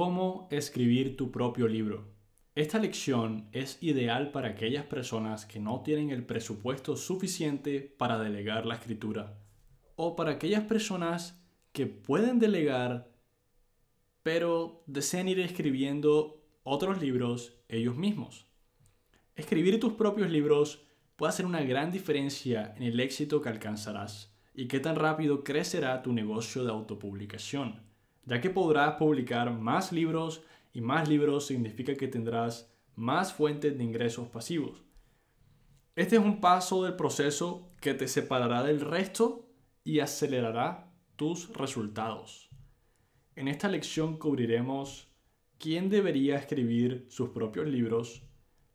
Cómo escribir tu propio libro. Esta lección es ideal para aquellas personas que no tienen el presupuesto suficiente para delegar la escritura o para aquellas personas que pueden delegar pero desean ir escribiendo otros libros ellos mismos. Escribir tus propios libros puede hacer una gran diferencia en el éxito que alcanzarás y qué tan rápido crecerá tu negocio de autopublicación ya que podrás publicar más libros y más libros significa que tendrás más fuentes de ingresos pasivos. Este es un paso del proceso que te separará del resto y acelerará tus resultados. En esta lección cubriremos quién debería escribir sus propios libros,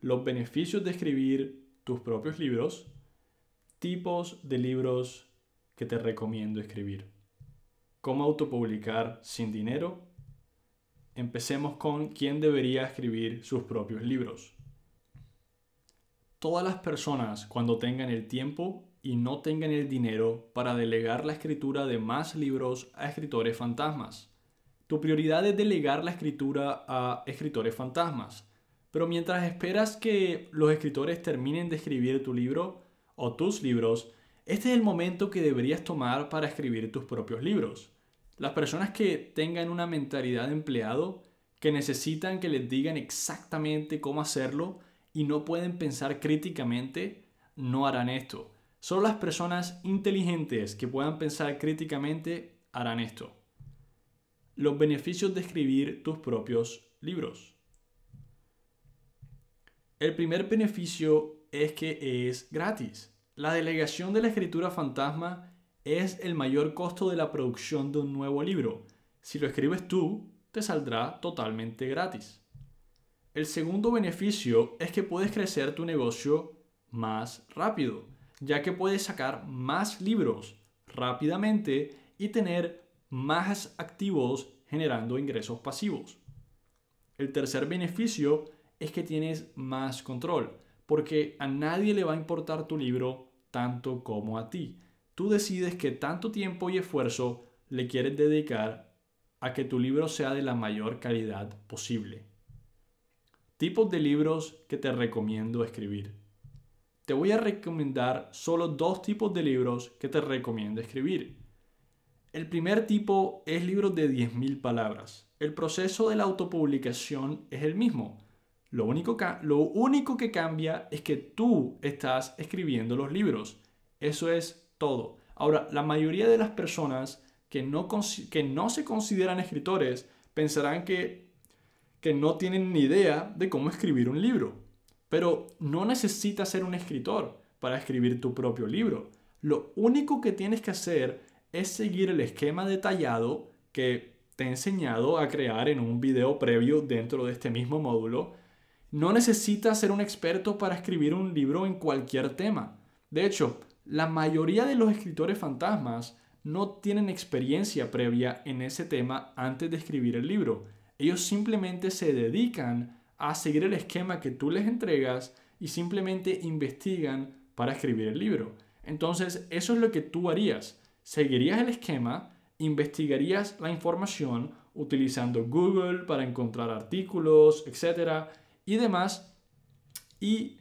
los beneficios de escribir tus propios libros, tipos de libros que te recomiendo escribir. ¿Cómo autopublicar sin dinero? Empecemos con quién debería escribir sus propios libros. Todas las personas cuando tengan el tiempo y no tengan el dinero para delegar la escritura de más libros a escritores fantasmas. Tu prioridad es delegar la escritura a escritores fantasmas, pero mientras esperas que los escritores terminen de escribir tu libro o tus libros, este es el momento que deberías tomar para escribir tus propios libros. Las personas que tengan una mentalidad de empleado, que necesitan que les digan exactamente cómo hacerlo y no pueden pensar críticamente, no harán esto. Solo las personas inteligentes que puedan pensar críticamente harán esto. Los beneficios de escribir tus propios libros. El primer beneficio es que es gratis. La delegación de la escritura fantasma es el mayor costo de la producción de un nuevo libro. Si lo escribes tú, te saldrá totalmente gratis. El segundo beneficio es que puedes crecer tu negocio más rápido, ya que puedes sacar más libros rápidamente y tener más activos generando ingresos pasivos. El tercer beneficio es que tienes más control, porque a nadie le va a importar tu libro tanto como a ti. Tú decides qué tanto tiempo y esfuerzo le quieres dedicar a que tu libro sea de la mayor calidad posible. Tipos de libros que te recomiendo escribir. Te voy a recomendar solo dos tipos de libros que te recomiendo escribir. El primer tipo es libros de 10.000 palabras. El proceso de la autopublicación es el mismo. Lo único, lo único que cambia es que tú estás escribiendo los libros. Eso es Ahora, la mayoría de las personas que no, que no se consideran escritores pensarán que, que no tienen ni idea de cómo escribir un libro. Pero no necesitas ser un escritor para escribir tu propio libro. Lo único que tienes que hacer es seguir el esquema detallado que te he enseñado a crear en un video previo dentro de este mismo módulo. No necesitas ser un experto para escribir un libro en cualquier tema. De hecho, la mayoría de los escritores fantasmas no tienen experiencia previa en ese tema antes de escribir el libro. Ellos simplemente se dedican a seguir el esquema que tú les entregas y simplemente investigan para escribir el libro. Entonces, eso es lo que tú harías. Seguirías el esquema, investigarías la información utilizando Google para encontrar artículos, etcétera, y demás, y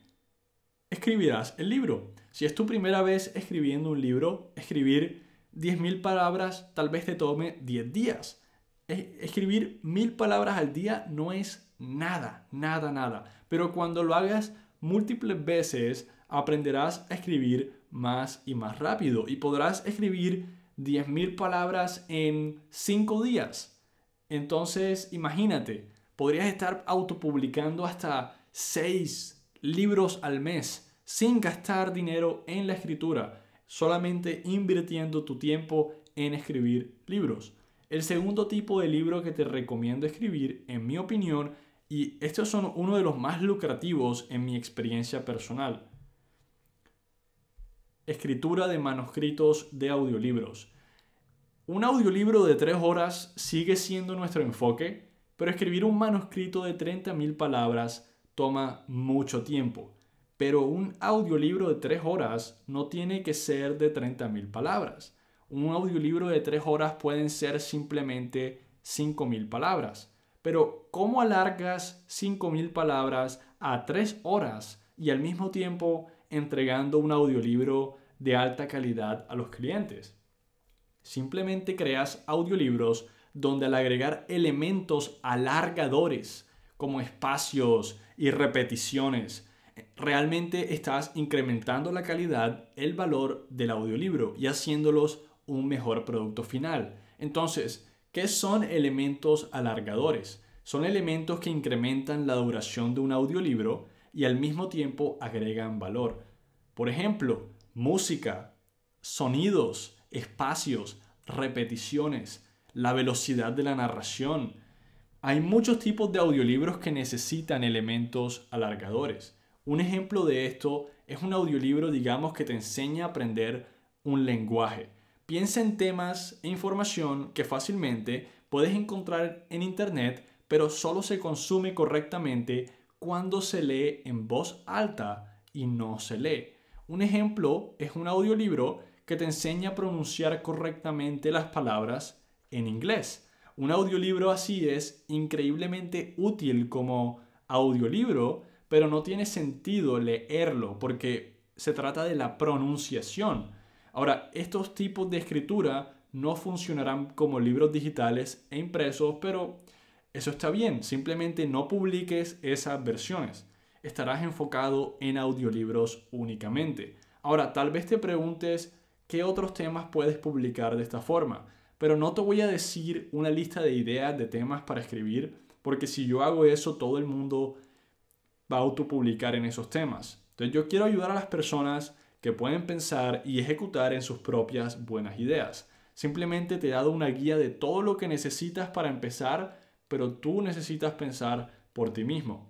escribirás el libro. Si es tu primera vez escribiendo un libro, escribir 10.000 palabras tal vez te tome 10 días. Escribir 1.000 palabras al día no es nada, nada, nada. Pero cuando lo hagas múltiples veces, aprenderás a escribir más y más rápido y podrás escribir 10.000 palabras en 5 días. Entonces, imagínate, podrías estar autopublicando hasta 6 libros al mes sin gastar dinero en la escritura, solamente invirtiendo tu tiempo en escribir libros. El segundo tipo de libro que te recomiendo escribir, en mi opinión, y estos son uno de los más lucrativos en mi experiencia personal. Escritura de manuscritos de audiolibros. Un audiolibro de 3 horas sigue siendo nuestro enfoque, pero escribir un manuscrito de 30.000 palabras toma mucho tiempo, pero un audiolibro de tres horas no tiene que ser de 30.000 palabras. Un audiolibro de tres horas pueden ser simplemente 5.000 palabras. Pero ¿cómo alargas 5.000 palabras a tres horas y al mismo tiempo entregando un audiolibro de alta calidad a los clientes? Simplemente creas audiolibros donde al agregar elementos alargadores como espacios, y repeticiones. Realmente estás incrementando la calidad, el valor del audiolibro y haciéndolos un mejor producto final. Entonces, ¿qué son elementos alargadores? Son elementos que incrementan la duración de un audiolibro y al mismo tiempo agregan valor. Por ejemplo, música, sonidos, espacios, repeticiones, la velocidad de la narración, hay muchos tipos de audiolibros que necesitan elementos alargadores. Un ejemplo de esto es un audiolibro, digamos, que te enseña a aprender un lenguaje. Piensa en temas e información que fácilmente puedes encontrar en Internet, pero solo se consume correctamente cuando se lee en voz alta y no se lee. Un ejemplo es un audiolibro que te enseña a pronunciar correctamente las palabras en inglés. Un audiolibro así es increíblemente útil como audiolibro, pero no tiene sentido leerlo porque se trata de la pronunciación. Ahora, estos tipos de escritura no funcionarán como libros digitales e impresos, pero eso está bien, simplemente no publiques esas versiones. Estarás enfocado en audiolibros únicamente. Ahora, tal vez te preguntes qué otros temas puedes publicar de esta forma. Pero no te voy a decir una lista de ideas, de temas para escribir, porque si yo hago eso, todo el mundo va a autopublicar en esos temas. Entonces yo quiero ayudar a las personas que pueden pensar y ejecutar en sus propias buenas ideas. Simplemente te he dado una guía de todo lo que necesitas para empezar, pero tú necesitas pensar por ti mismo.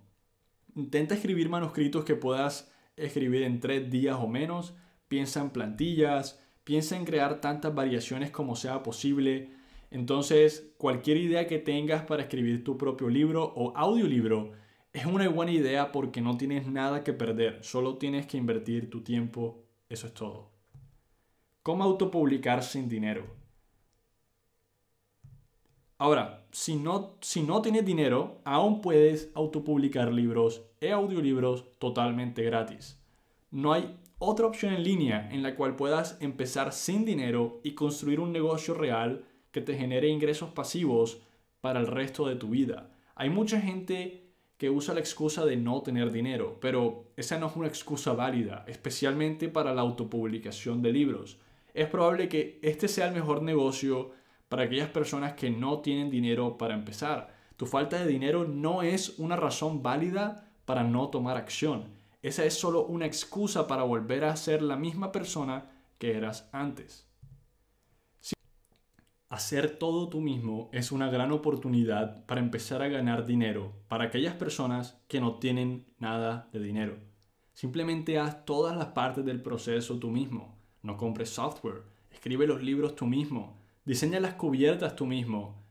Intenta escribir manuscritos que puedas escribir en tres días o menos. Piensa en plantillas, Piensa en crear tantas variaciones como sea posible. Entonces, cualquier idea que tengas para escribir tu propio libro o audiolibro es una buena idea porque no tienes nada que perder, solo tienes que invertir tu tiempo, eso es todo. ¿Cómo autopublicar sin dinero? Ahora, si no, si no tienes dinero, aún puedes autopublicar libros e audiolibros totalmente gratis. No hay otra opción en línea en la cual puedas empezar sin dinero y construir un negocio real que te genere ingresos pasivos para el resto de tu vida. Hay mucha gente que usa la excusa de no tener dinero, pero esa no es una excusa válida, especialmente para la autopublicación de libros. Es probable que este sea el mejor negocio para aquellas personas que no tienen dinero para empezar. Tu falta de dinero no es una razón válida para no tomar acción esa es solo una excusa para volver a ser la misma persona que eras antes. Hacer todo tú mismo es una gran oportunidad para empezar a ganar dinero para aquellas personas que no tienen nada de dinero. Simplemente haz todas las partes del proceso tú mismo. No compres software, escribe los libros tú mismo, diseña las cubiertas tú mismo,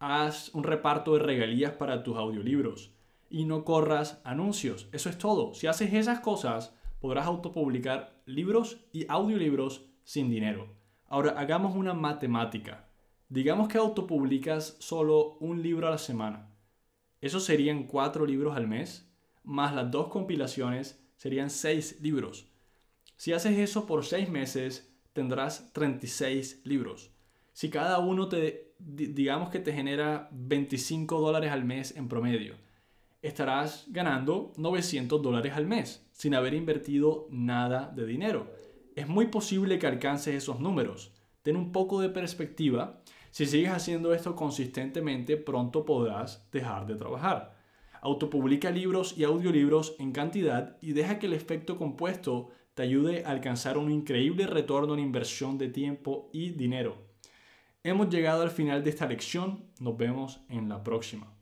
haz un reparto de regalías para tus audiolibros y no corras anuncios. Eso es todo. Si haces esas cosas, podrás autopublicar libros y audiolibros sin dinero. Ahora, hagamos una matemática. Digamos que autopublicas solo un libro a la semana. Eso serían cuatro libros al mes, más las dos compilaciones serían seis libros. Si haces eso por seis meses, tendrás 36 libros. Si cada uno te, digamos que te genera 25 dólares al mes en promedio, estarás ganando 900 dólares al mes sin haber invertido nada de dinero. Es muy posible que alcances esos números. Ten un poco de perspectiva. Si sigues haciendo esto consistentemente, pronto podrás dejar de trabajar. Autopublica libros y audiolibros en cantidad y deja que el efecto compuesto te ayude a alcanzar un increíble retorno en inversión de tiempo y dinero. Hemos llegado al final de esta lección. Nos vemos en la próxima.